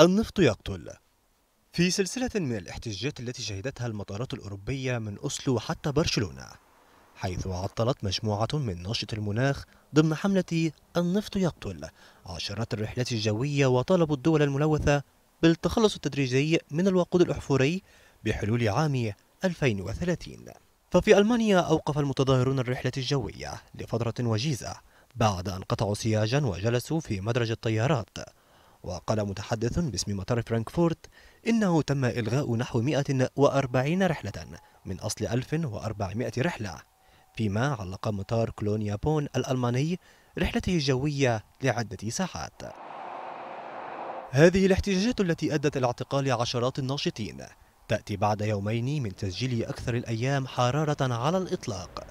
النفط يقتل في سلسلة من الاحتجاجات التي شهدتها المطارات الأوروبية من أسلو حتى برشلونة حيث عطلت مجموعة من ناشط المناخ ضمن حملة النفط يقتل عشرات الرحلات الجوية وطالبوا الدول الملوثة بالتخلص التدريجي من الوقود الأحفوري بحلول عام 2030 ففي ألمانيا أوقف المتظاهرون الرحلة الجوية لفترة وجيزة بعد أن قطعوا سياجا وجلسوا في مدرج الطيارات وقال متحدث باسم مطار فرانكفورت إنه تم إلغاء نحو 140 رحلة من أصل 1400 رحلة فيما علق مطار كلونيا بون الألماني رحلته الجوية لعدة ساعات هذه الاحتجاجات التي أدت إلى اعتقال عشرات الناشطين تأتي بعد يومين من تسجيل أكثر الأيام حرارة على الإطلاق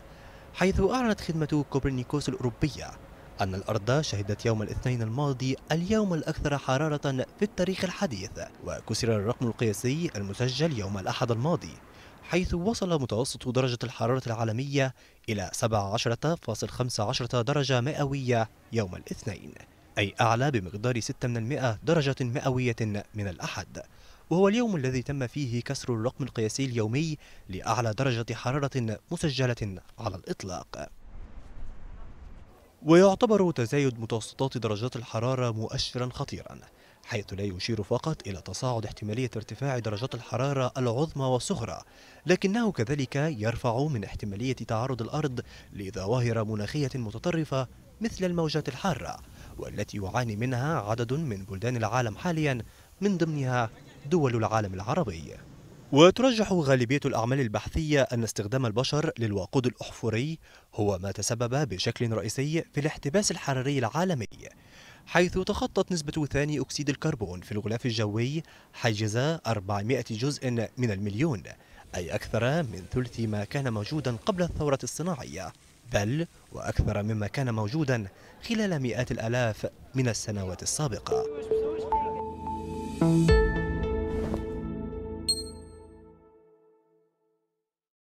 حيث أعلنت خدمة كوبرنيكوس الأوروبية أن الأرض شهدت يوم الاثنين الماضي اليوم الأكثر حرارة في التاريخ الحديث وكسر الرقم القياسي المسجل يوم الأحد الماضي حيث وصل متوسط درجة الحرارة العالمية إلى 17.15 درجة مئوية يوم الاثنين أي أعلى بمقدار 6 من المئة درجة مئوية من الأحد وهو اليوم الذي تم فيه كسر الرقم القياسي اليومي لأعلى درجة حرارة مسجلة على الإطلاق ويعتبر تزايد متوسطات درجات الحرارة مؤشرا خطيرا حيث لا يشير فقط إلى تصاعد احتمالية ارتفاع درجات الحرارة العظمى والصغرى لكنه كذلك يرفع من احتمالية تعرض الأرض لظواهر مناخية متطرفة مثل الموجات الحارة والتي يعاني منها عدد من بلدان العالم حاليا من ضمنها دول العالم العربي وترجح غالبية الأعمال البحثية أن استخدام البشر للوقود الأحفوري هو ما تسبب بشكل رئيسي في الاحتباس الحراري العالمي حيث تخطت نسبة ثاني أكسيد الكربون في الغلاف الجوي حيز 400 جزء من المليون أي أكثر من ثلث ما كان موجودا قبل الثورة الصناعية بل وأكثر مما كان موجودا خلال مئات الآلاف من السنوات السابقة